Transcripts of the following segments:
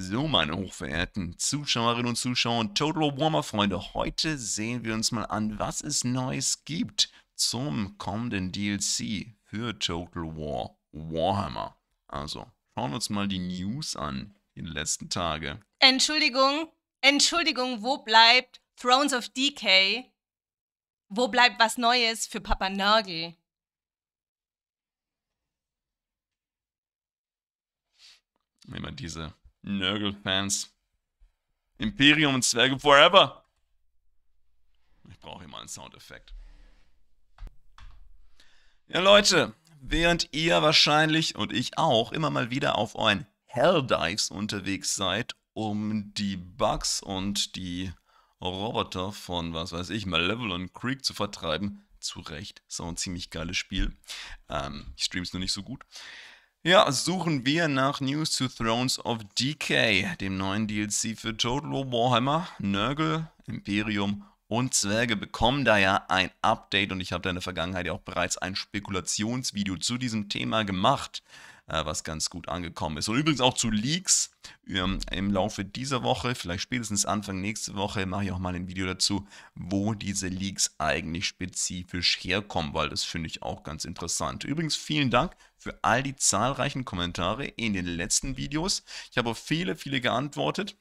So, meine hochverehrten Zuschauerinnen und Zuschauer und Total Warmer Freunde, heute sehen wir uns mal an, was es Neues gibt zum kommenden DLC für Total War Warhammer. Also, schauen wir uns mal die News an in den letzten Tagen. Entschuldigung, Entschuldigung, wo bleibt Thrones of Decay? Wo bleibt was Neues für Papa Nörgel? Immer diese Nurgle-Fans. Imperium und Zwerge forever! Ich brauche hier mal einen Soundeffekt. Ja, Leute, während ihr wahrscheinlich und ich auch immer mal wieder auf euren Helldives unterwegs seid, um die Bugs und die Roboter von, was weiß ich, Malevolent Creek zu vertreiben, zu Recht, ist auch ein ziemlich geiles Spiel. Ähm, ich stream's nur nicht so gut. Ja, suchen wir nach News to Thrones of Decay, dem neuen DLC für Total Warhammer, Nurgle, Imperium und Zwerge bekommen da ja ein Update und ich habe da in der Vergangenheit ja auch bereits ein Spekulationsvideo zu diesem Thema gemacht. Äh, was ganz gut angekommen ist. Und übrigens auch zu Leaks ähm, im Laufe dieser Woche, vielleicht spätestens Anfang nächste Woche, mache ich auch mal ein Video dazu, wo diese Leaks eigentlich spezifisch herkommen, weil das finde ich auch ganz interessant. Übrigens vielen Dank für all die zahlreichen Kommentare in den letzten Videos. Ich habe auf viele, viele geantwortet.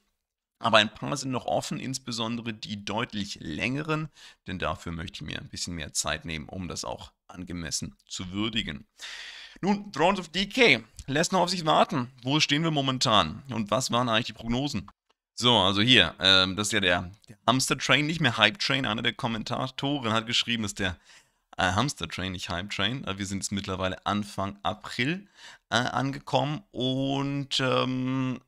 Aber ein paar sind noch offen, insbesondere die deutlich längeren, denn dafür möchte ich mir ein bisschen mehr Zeit nehmen, um das auch angemessen zu würdigen. Nun, Thrones of Decay lässt noch auf sich warten. Wo stehen wir momentan? Und was waren eigentlich die Prognosen? So, also hier, ähm, das ist ja der, der Hamster Train, nicht mehr Hype Train. Einer der Kommentatoren hat geschrieben, dass der äh, Hamster Train, nicht Hype Train. Äh, wir sind jetzt mittlerweile Anfang April äh, angekommen und ähm,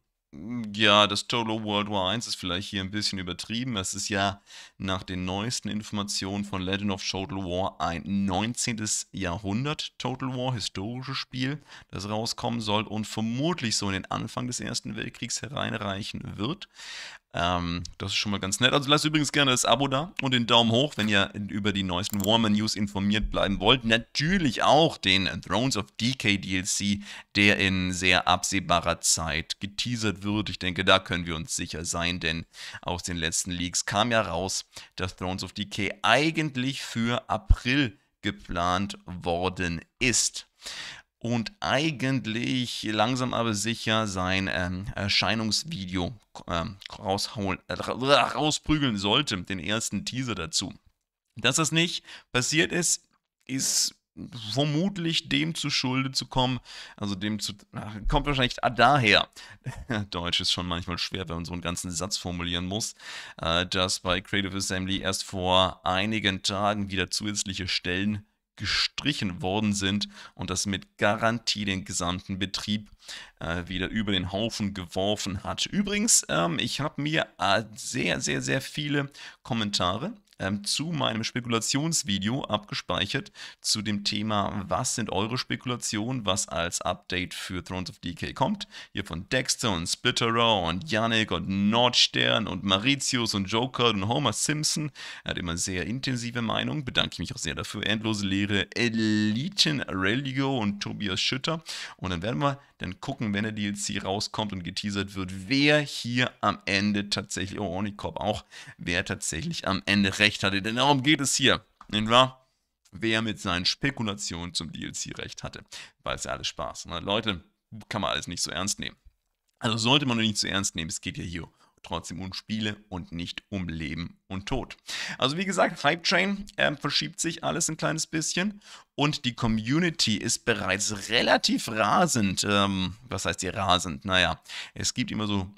ja, das Total World War 1 ist vielleicht hier ein bisschen übertrieben. Es ist ja nach den neuesten Informationen von Legend of Total War ein 19. Jahrhundert Total War, historisches Spiel, das rauskommen soll und vermutlich so in den Anfang des Ersten Weltkriegs hereinreichen wird. Ähm, das ist schon mal ganz nett. Also lasst übrigens gerne das Abo da und den Daumen hoch, wenn ihr über die neuesten Warman News informiert bleiben wollt. Natürlich auch den Thrones of Decay DLC, der in sehr absehbarer Zeit geteasert wird. Ich denke, da können wir uns sicher sein, denn aus den letzten Leaks kam ja raus, dass Thrones of Decay eigentlich für April geplant worden ist und eigentlich langsam aber sicher sein ähm, Erscheinungsvideo ähm, raushauen, äh, rausprügeln sollte, den ersten Teaser dazu. Dass das nicht passiert ist, ist vermutlich dem zu Schulde zu kommen, also dem zu, kommt wahrscheinlich daher, Deutsch ist schon manchmal schwer, wenn man so einen ganzen Satz formulieren muss, äh, dass bei Creative Assembly erst vor einigen Tagen wieder zusätzliche Stellen gestrichen worden sind und das mit Garantie den gesamten Betrieb äh, wieder über den Haufen geworfen hat. Übrigens, ähm, ich habe mir äh, sehr, sehr, sehr viele Kommentare ähm, zu meinem Spekulationsvideo abgespeichert zu dem Thema, was sind eure Spekulationen, was als Update für Thrones of DK kommt. Hier von Dexter und Splitterer und Yannick und Nordstern und Mauritius und Joker und Homer Simpson. Er hat immer sehr intensive Meinung, bedanke ich mich auch sehr dafür. Endlose Lehre, Eliten Religo und Tobias Schütter. Und dann werden wir dann gucken, wenn der DLC rauskommt und geteasert wird, wer hier am Ende tatsächlich, oh, Onikop auch, wer tatsächlich am Ende recht recht hatte. Denn darum geht es hier, nicht wahr? Wer mit seinen Spekulationen zum DLC recht hatte. Weil es ja alles Spaß. Ne? Leute, kann man alles nicht so ernst nehmen. Also sollte man nicht so ernst nehmen. Es geht ja hier trotzdem um Spiele und nicht um Leben und Tod. Also wie gesagt, Hype Train äh, verschiebt sich alles ein kleines bisschen und die Community ist bereits relativ rasend. Ähm, was heißt hier rasend? Naja, es gibt immer so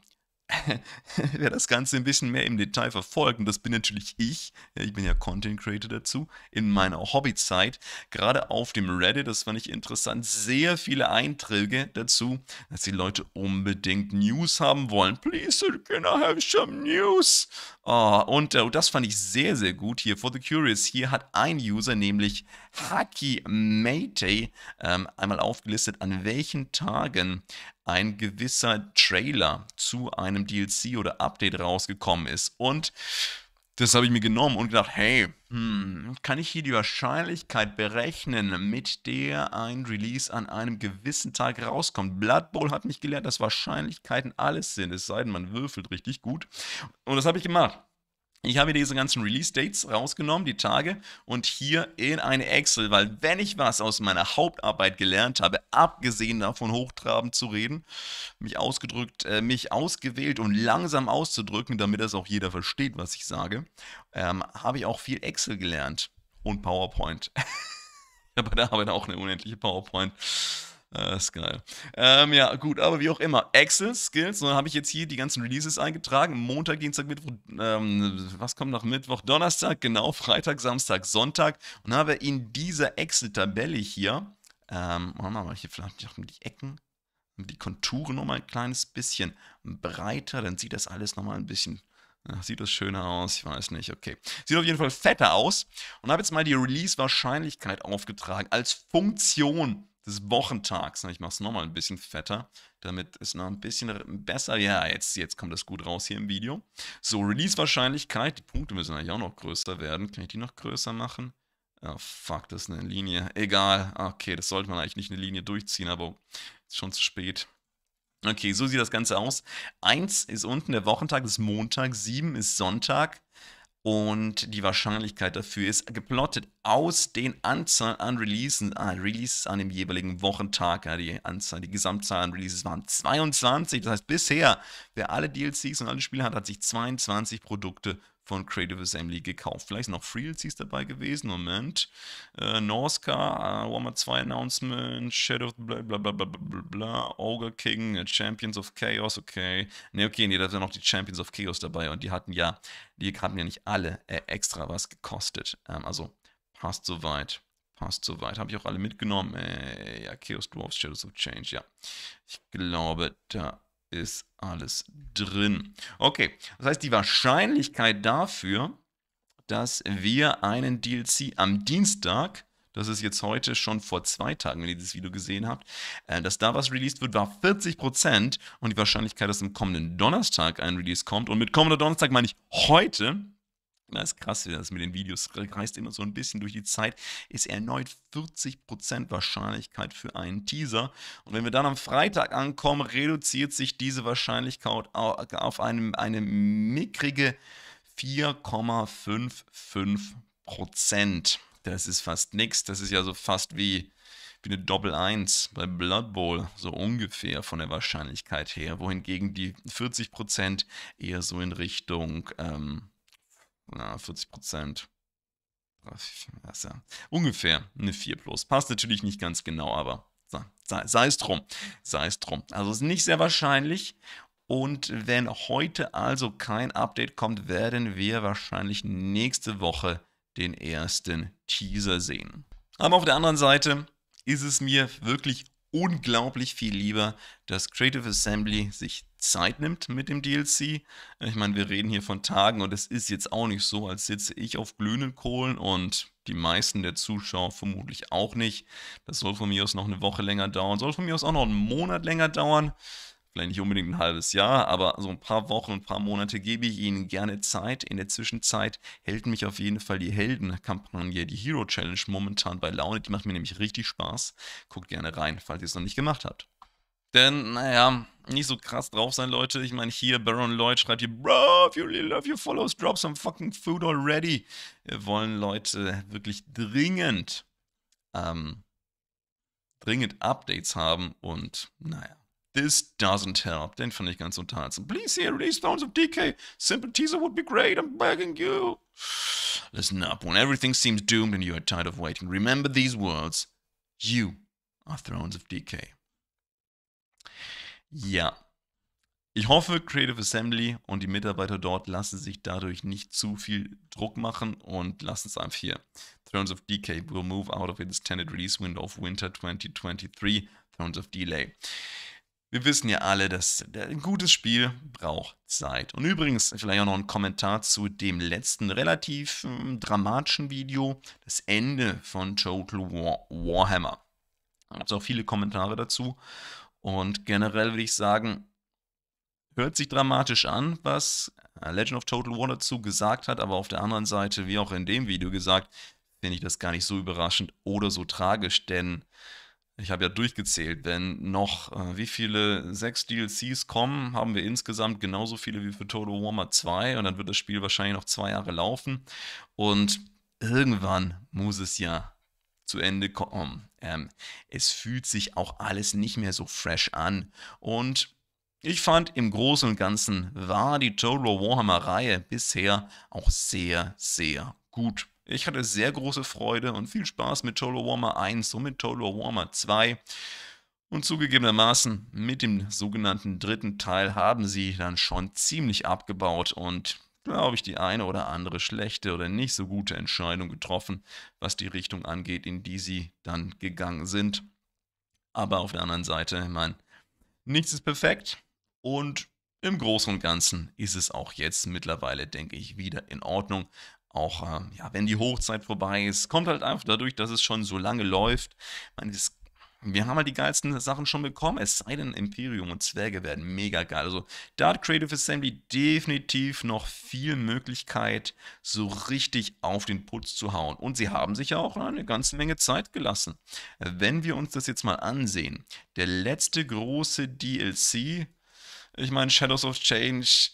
wer das Ganze ein bisschen mehr im Detail verfolgt, und das bin natürlich ich, ich bin ja Content Creator dazu, in mhm. meiner Hobbyzeit, gerade auf dem Reddit, das fand ich interessant, sehr viele Einträge dazu, dass die Leute unbedingt News haben wollen. Please, can I have some news? Oh, und oh, das fand ich sehr, sehr gut hier. For the Curious, hier hat ein User, nämlich Haki Matey, ähm, einmal aufgelistet, an welchen Tagen ein gewisser Trailer zu einem DLC oder Update rausgekommen ist. Und das habe ich mir genommen und gedacht, hey, hm, kann ich hier die Wahrscheinlichkeit berechnen, mit der ein Release an einem gewissen Tag rauskommt? Blood Bowl hat mich gelehrt, dass Wahrscheinlichkeiten alles sind, es sei denn, man würfelt richtig gut. Und das habe ich gemacht. Ich habe hier diese ganzen Release-Dates rausgenommen, die Tage, und hier in eine Excel, weil wenn ich was aus meiner Hauptarbeit gelernt habe, abgesehen davon hochtrabend zu reden, mich ausgedrückt, äh, mich ausgewählt und langsam auszudrücken, damit das auch jeder versteht, was ich sage, ähm, habe ich auch viel Excel gelernt und PowerPoint. ich habe bei der Arbeit auch eine unendliche PowerPoint. Das äh, ist geil. Ähm, ja, gut, aber wie auch immer. Excel, Skills, dann ne, habe ich jetzt hier die ganzen Releases eingetragen. Montag, Dienstag, Mittwoch, ähm, was kommt nach Mittwoch? Donnerstag, genau, Freitag, Samstag, Sonntag. Und habe in dieser Excel-Tabelle hier, ähm, machen wir mal hier vielleicht noch die Ecken, die Konturen nochmal ein kleines bisschen breiter, dann sieht das alles nochmal ein bisschen Ach, sieht das schöner aus? Ich weiß nicht. Okay. Sieht auf jeden Fall fetter aus. Und habe jetzt mal die Release-Wahrscheinlichkeit aufgetragen als Funktion des Wochentags. Ne? Ich mache es nochmal ein bisschen fetter, damit es noch ein bisschen besser. Ja, jetzt, jetzt kommt das gut raus hier im Video. So, Release-Wahrscheinlichkeit. Die Punkte müssen eigentlich auch noch größer werden. Kann ich die noch größer machen? Oh, fuck, das ist eine Linie. Egal. Ah, okay, das sollte man eigentlich nicht eine Linie durchziehen, aber ist schon zu spät. Okay, so sieht das Ganze aus. 1 ist unten der Wochentag, ist Montag. 7 ist Sonntag. Und die Wahrscheinlichkeit dafür ist geplottet aus den Anzahl an Releasen, ah, äh, Releases an dem jeweiligen Wochentag. Ja, die Anzahl, die Gesamtzahl an Releases waren 22. Das heißt, bisher, wer alle DLCs und alle Spiele hat, hat sich 22 Produkte von Creative Assembly gekauft. Vielleicht noch Freelseas dabei gewesen. Moment. Äh, Norska, äh, Warhammer 2 Announcement, Shadow, bla bla bla bla bla bla, Ogre King, äh, Champions of Chaos, okay. Ne, okay, nee, da sind noch die Champions of Chaos dabei und die hatten ja, die hatten ja nicht alle äh, extra was gekostet. Ähm, also passt soweit. Passt soweit. Habe ich auch alle mitgenommen. Äh, ja, Chaos Dwarfs, Shadows of Change, ja. Ich glaube, da ist alles drin. Okay, das heißt, die Wahrscheinlichkeit dafür, dass wir einen DLC am Dienstag, das ist jetzt heute schon vor zwei Tagen, wenn ihr dieses Video gesehen habt, äh, dass da was released wird, war 40% und die Wahrscheinlichkeit, dass am kommenden Donnerstag ein Release kommt, und mit kommender Donnerstag meine ich heute, das ist krass, das mit den Videos reißt immer so ein bisschen durch die Zeit. Ist erneut 40% Wahrscheinlichkeit für einen Teaser. Und wenn wir dann am Freitag ankommen, reduziert sich diese Wahrscheinlichkeit auf eine, eine mickrige 4,55%. Das ist fast nichts. Das ist ja so fast wie, wie eine Doppel-1 bei Blood Bowl, so ungefähr von der Wahrscheinlichkeit her. Wohingegen die 40% eher so in Richtung. Ähm, na, 40 Prozent. Ja, ungefähr eine 4 plus. Passt natürlich nicht ganz genau, aber sei, sei es drum. Sei es drum. Also ist nicht sehr wahrscheinlich. Und wenn heute also kein Update kommt, werden wir wahrscheinlich nächste Woche den ersten Teaser sehen. Aber auf der anderen Seite ist es mir wirklich unglaublich viel lieber, dass Creative Assembly sich Zeit nimmt mit dem DLC. Ich meine, wir reden hier von Tagen und es ist jetzt auch nicht so, als sitze ich auf glühenden Kohlen und die meisten der Zuschauer vermutlich auch nicht. Das soll von mir aus noch eine Woche länger dauern, soll von mir aus auch noch einen Monat länger dauern vielleicht nicht unbedingt ein halbes Jahr, aber so ein paar Wochen, ein paar Monate gebe ich Ihnen gerne Zeit. In der Zwischenzeit hält mich auf jeden Fall die Heldenkampagne, die Hero Challenge momentan bei Laune. Die macht mir nämlich richtig Spaß. Guckt gerne rein, falls ihr es noch nicht gemacht habt. Denn, naja, nicht so krass drauf sein, Leute. Ich meine, hier Baron Lloyd schreibt hier, Bro, if you really love your follows, drop some fucking food already. Wir wollen Leute wirklich dringend, ähm, dringend Updates haben und, naja. This doesn't help. Den fand ich ganz unterhaltsam. Please hear release sounds of decay. Simple teaser would be great. I'm begging you. Listen up. When everything seems doomed and you are tired of waiting, remember these words. You are Thrones of Decay. Ja. Ich hoffe, Creative Assembly und die Mitarbeiter dort lassen sich dadurch nicht zu viel Druck machen und lassen es einfach hier. Thrones of Decay will move out of its intended release window of winter 2023. Thrones of Delay wir wissen ja alle, dass ein gutes Spiel braucht Zeit. Und übrigens vielleicht auch noch ein Kommentar zu dem letzten relativ ähm, dramatischen Video, das Ende von Total War Warhammer. Da gibt es auch viele Kommentare dazu. Und generell würde ich sagen, hört sich dramatisch an, was äh, Legend of Total War dazu gesagt hat, aber auf der anderen Seite, wie auch in dem Video gesagt, finde ich das gar nicht so überraschend oder so tragisch, denn ich habe ja durchgezählt, wenn noch äh, wie viele sechs DLCs kommen, haben wir insgesamt genauso viele wie für Total Warmer 2 und dann wird das Spiel wahrscheinlich noch zwei Jahre laufen und irgendwann muss es ja zu Ende kommen. Ähm, es fühlt sich auch alles nicht mehr so fresh an und ich fand im Großen und Ganzen war die Total Warhammer Reihe bisher auch sehr, sehr gut. Ich hatte sehr große Freude und viel Spaß mit Total Warmer 1 und mit Total Warmer 2. Und zugegebenermaßen mit dem sogenannten dritten Teil haben sie dann schon ziemlich abgebaut und glaube ich die eine oder andere schlechte oder nicht so gute Entscheidung getroffen, was die Richtung angeht, in die sie dann gegangen sind. Aber auf der anderen Seite, ich meine, nichts ist perfekt und im Großen und Ganzen ist es auch jetzt mittlerweile, denke ich, wieder in Ordnung auch, äh, ja, wenn die Hochzeit vorbei ist, kommt halt einfach dadurch, dass es schon so lange läuft. Meine, das, wir haben halt die geilsten Sachen schon bekommen, es sei denn, Imperium und Zwerge werden mega geil. Also da hat Creative Assembly definitiv noch viel Möglichkeit, so richtig auf den Putz zu hauen. Und sie haben sich ja auch eine ganze Menge Zeit gelassen. Wenn wir uns das jetzt mal ansehen, der letzte große DLC, ich meine, Shadows of Change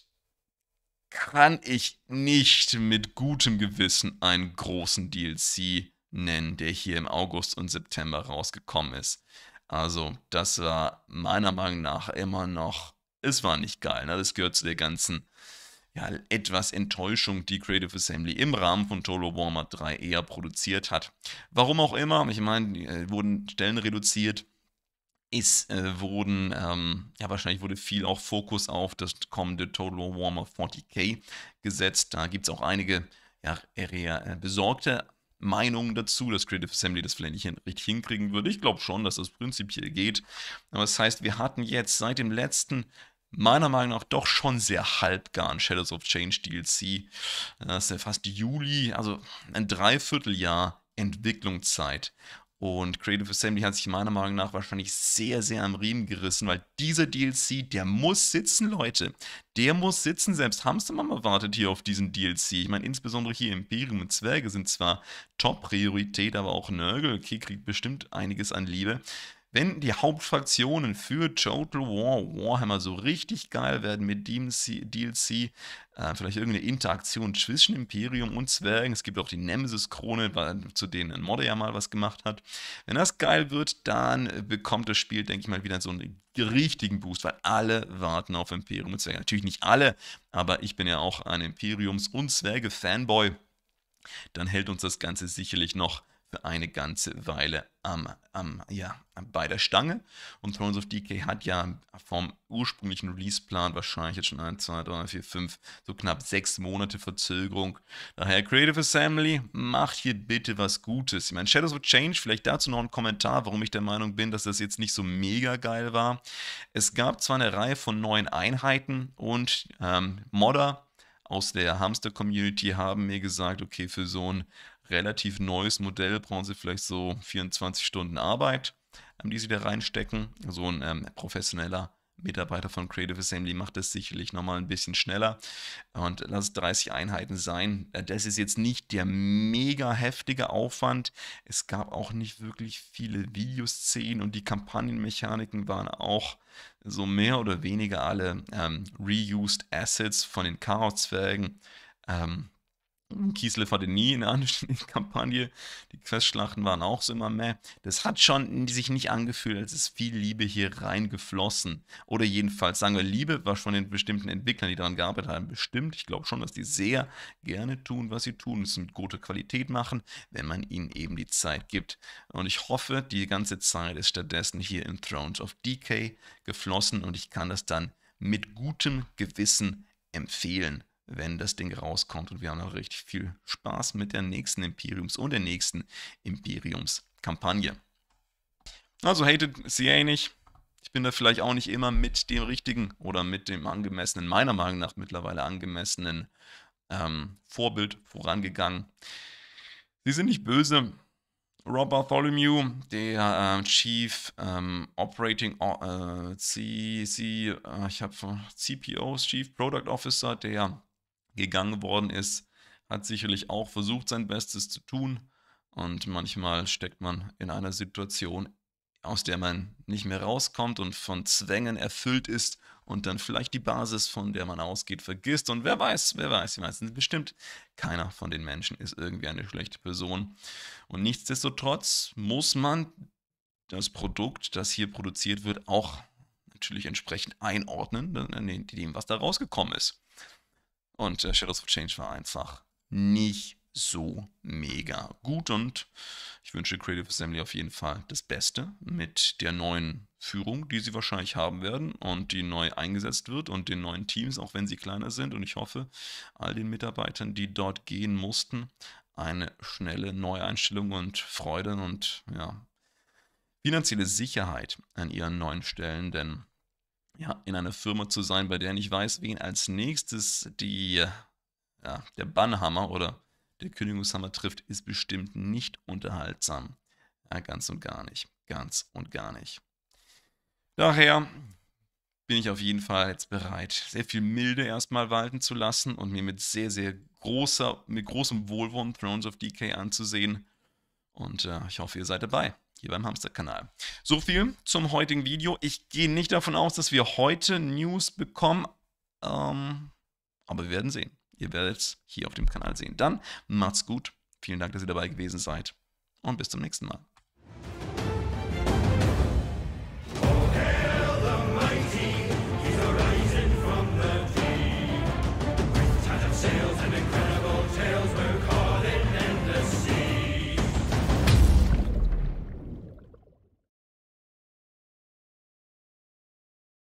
kann ich nicht mit gutem Gewissen einen großen DLC nennen, der hier im August und September rausgekommen ist. Also, das war meiner Meinung nach immer noch, es war nicht geil. Ne? Das gehört zu der ganzen, ja, etwas Enttäuschung, die Creative Assembly im Rahmen von Tolo Warmer 3 eher produziert hat. Warum auch immer, ich meine, äh, wurden Stellen reduziert es äh, wurden, ähm, ja wahrscheinlich wurde viel auch Fokus auf das kommende Total Warhammer 40k gesetzt. Da gibt es auch einige ja, eher äh, besorgte Meinungen dazu, dass Creative Assembly das vielleicht nicht hin, richtig hinkriegen würde. Ich glaube schon, dass das prinzipiell geht. Aber das heißt, wir hatten jetzt seit dem letzten meiner Meinung nach doch schon sehr halbgaren Shadows of Change DLC. Das ist ja fast Juli, also ein Dreivierteljahr Entwicklungszeit. Und Creative Assembly hat sich meiner Meinung nach wahrscheinlich sehr, sehr am Riemen gerissen, weil dieser DLC, der muss sitzen, Leute. Der muss sitzen. Selbst Hamstermama wartet hier auf diesen DLC. Ich meine, insbesondere hier Imperium und Zwerge sind zwar Top-Priorität, aber auch Nörgel. Okay, kriegt bestimmt einiges an Liebe. Wenn die Hauptfraktionen für Total War Warhammer so richtig geil werden mit DMC, DLC, äh, vielleicht irgendeine Interaktion zwischen Imperium und Zwergen, es gibt auch die Nemesis-Krone, zu denen ein Modder ja mal was gemacht hat. Wenn das geil wird, dann bekommt das Spiel, denke ich mal, wieder so einen richtigen Boost, weil alle warten auf Imperium und Zwerge. Natürlich nicht alle, aber ich bin ja auch ein Imperiums- und Zwerge-Fanboy. Dann hält uns das Ganze sicherlich noch für eine ganze Weile am, am, ja, bei der Stange. Und Thrones of Decay hat ja vom ursprünglichen Release-Plan wahrscheinlich jetzt schon 1, 2, 3, 4, 5, so knapp 6 Monate Verzögerung. Daher, Creative Assembly, macht hier bitte was Gutes. Ich meine, Shadows of Change, vielleicht dazu noch ein Kommentar, warum ich der Meinung bin, dass das jetzt nicht so mega geil war. Es gab zwar eine Reihe von neuen Einheiten und ähm, Modder aus der Hamster-Community haben mir gesagt, okay, für so ein relativ neues Modell, brauchen sie vielleicht so 24 Stunden Arbeit, ähm, die sie da reinstecken. So ein ähm, professioneller Mitarbeiter von Creative Assembly macht das sicherlich nochmal ein bisschen schneller. Und lass es 30 Einheiten sein. Äh, das ist jetzt nicht der mega heftige Aufwand. Es gab auch nicht wirklich viele Videoszenen und die Kampagnenmechaniken waren auch so mehr oder weniger alle ähm, reused Assets von den Chaos-Zwergen. Ähm, Kieslef hatte nie eine anständige Kampagne. Die Questschlachten waren auch so immer mehr. Das hat schon sich nicht angefühlt, als ist viel Liebe hier reingeflossen. Oder jedenfalls, sagen wir, Liebe war von den bestimmten Entwicklern, die daran gearbeitet haben, bestimmt. Ich glaube schon, dass die sehr gerne tun, was sie tun. Es mit guter Qualität machen, wenn man ihnen eben die Zeit gibt. Und ich hoffe, die ganze Zeit ist stattdessen hier in Thrones of Decay geflossen und ich kann das dann mit gutem Gewissen empfehlen wenn das Ding rauskommt. Und wir haben auch richtig viel Spaß mit der nächsten Imperiums und der nächsten Imperiums-Kampagne. Also hatet CA eh nicht. Ich bin da vielleicht auch nicht immer mit dem richtigen oder mit dem angemessenen, meiner Meinung nach mittlerweile angemessenen ähm, Vorbild vorangegangen. Sie sind nicht böse. Rob Bartholomew, der äh, Chief ähm, Operating o äh, C, C, äh, ich hab, CPO, Chief Product Officer der gegangen worden ist, hat sicherlich auch versucht, sein Bestes zu tun. Und manchmal steckt man in einer Situation, aus der man nicht mehr rauskommt und von Zwängen erfüllt ist und dann vielleicht die Basis, von der man ausgeht, vergisst. Und wer weiß, wer weiß, die meisten bestimmt, keiner von den Menschen ist irgendwie eine schlechte Person. Und nichtsdestotrotz muss man das Produkt, das hier produziert wird, auch natürlich entsprechend einordnen, ne, ne, ne, dem, was da rausgekommen ist. Und äh, Shadows of Change war einfach nicht so mega gut. Und ich wünsche Creative Assembly auf jeden Fall das Beste mit der neuen Führung, die sie wahrscheinlich haben werden und die neu eingesetzt wird und den neuen Teams, auch wenn sie kleiner sind. Und ich hoffe, all den Mitarbeitern, die dort gehen mussten, eine schnelle Neueinstellung und Freude und ja, finanzielle Sicherheit an ihren neuen Stellen, denn ja, in einer Firma zu sein, bei der ich weiß, wen als nächstes die, ja, der Bannhammer oder der Kündigungshammer trifft, ist bestimmt nicht unterhaltsam. Ja, ganz und gar nicht. Ganz und gar nicht. Daher bin ich auf jeden Fall jetzt bereit, sehr viel Milde erstmal walten zu lassen und mir mit sehr, sehr großer, mit großem Wohlwollen Thrones of Decay anzusehen. Und äh, ich hoffe, ihr seid dabei hier beim Hamsterkanal. So viel zum heutigen Video. Ich gehe nicht davon aus, dass wir heute News bekommen, ähm, aber wir werden sehen. Ihr werdet es hier auf dem Kanal sehen. Dann macht's gut. Vielen Dank, dass ihr dabei gewesen seid und bis zum nächsten Mal.